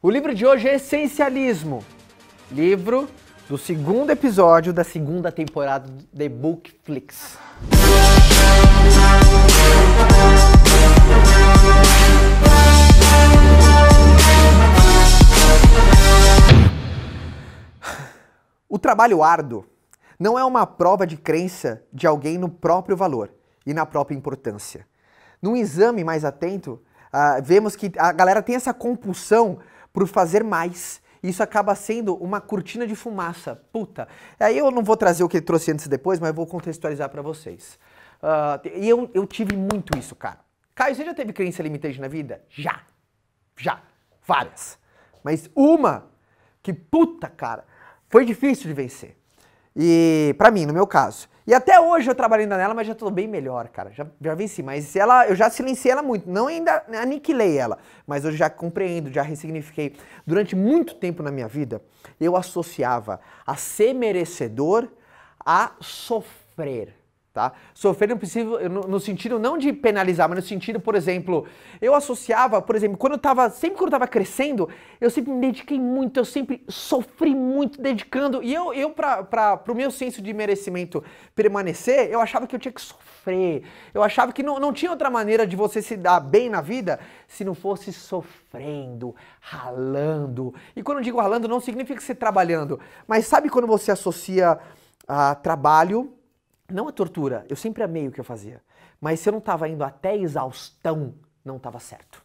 O livro de hoje é Essencialismo, livro do segundo episódio da segunda temporada do The Bookflix. O trabalho árduo não é uma prova de crença de alguém no próprio valor e na própria importância. Num exame mais atento, uh, vemos que a galera tem essa compulsão por fazer mais. Isso acaba sendo uma cortina de fumaça. Puta. Aí eu não vou trazer o que ele trouxe antes e depois, mas vou contextualizar para vocês. Ah, e eu, eu tive muito isso, cara. Caio, você já teve crença limitante na vida? Já. Já. Várias. Mas uma que, puta, cara, foi difícil de vencer. E para mim, no meu caso. E até hoje eu trabalho ainda nela, mas já tô bem melhor, cara. Já, já venci, mas ela, eu já silenciei ela muito, não ainda aniquilei ela, mas eu já compreendo, já ressignifiquei. Durante muito tempo na minha vida, eu associava a ser merecedor a sofrer. Tá? Sofrer no, possível, no, no, sentido não de penalizar, mas no sentido, por exemplo, eu associava, por exemplo, quando eu tava, sempre quando eu tava crescendo, eu sempre me dediquei muito, eu sempre sofri muito dedicando, e eu, eu para o meu senso de merecimento permanecer, eu achava que eu tinha que sofrer, eu achava que não, não tinha outra maneira de você se dar bem na vida se não fosse sofrendo, ralando. E quando eu digo ralando, não significa ser trabalhando, mas sabe quando você associa a trabalho, não a é tortura, eu sempre amei o que eu fazia, mas se eu não estava indo até exaustão, não estava certo.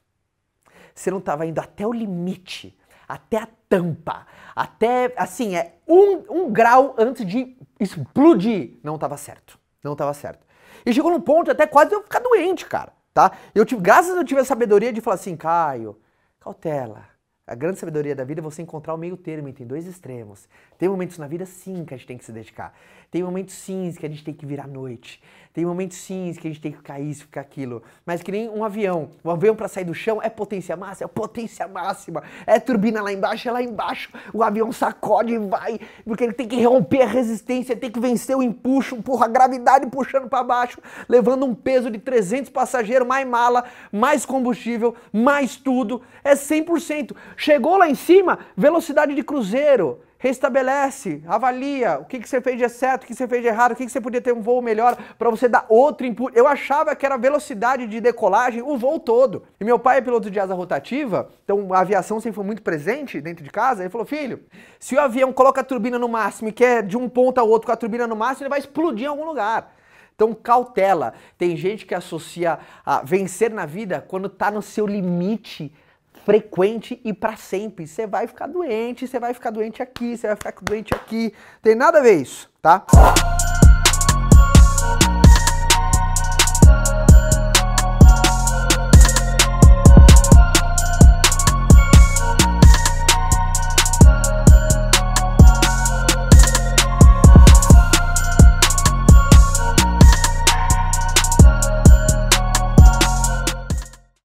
Se eu não estava indo até o limite, até a tampa, até, assim, é um, um grau antes de explodir, não estava certo. Não estava certo. E chegou num ponto até quase eu ficar doente, cara, tá? Eu tive, graças a Deus, eu tive a sabedoria de falar assim, Caio, cautela, a grande sabedoria da vida é você encontrar o meio termo entre dois extremos. Tem momentos na vida, sim, que a gente tem que se dedicar. Tem momentos, sim, que a gente tem que virar noite. Tem momentos, sim, que a gente tem que ficar isso, ficar aquilo. Mas que nem um avião. Um avião para sair do chão é potência máxima, é potência máxima. É turbina lá embaixo, é lá embaixo. O avião sacode e vai, porque ele tem que romper a resistência, tem que vencer o empuxo, empurra a gravidade puxando para baixo, levando um peso de 300 passageiros, mais mala, mais combustível, mais tudo. É 100%. Chegou lá em cima, velocidade de cruzeiro. Restabelece, avalia o que, que você fez de certo, o que você fez de errado, o que, que você podia ter um voo melhor para você dar outro impulso. Eu achava que era velocidade de decolagem o voo todo. E meu pai é piloto de asa rotativa, então a aviação sempre foi muito presente dentro de casa. Ele falou: Filho, se o avião coloca a turbina no máximo e quer de um ponto a outro com a turbina no máximo, ele vai explodir em algum lugar. Então cautela. Tem gente que associa a vencer na vida quando está no seu limite frequente e para sempre. Você vai ficar doente, você vai ficar doente aqui, você vai ficar doente aqui. Tem nada a ver isso, tá?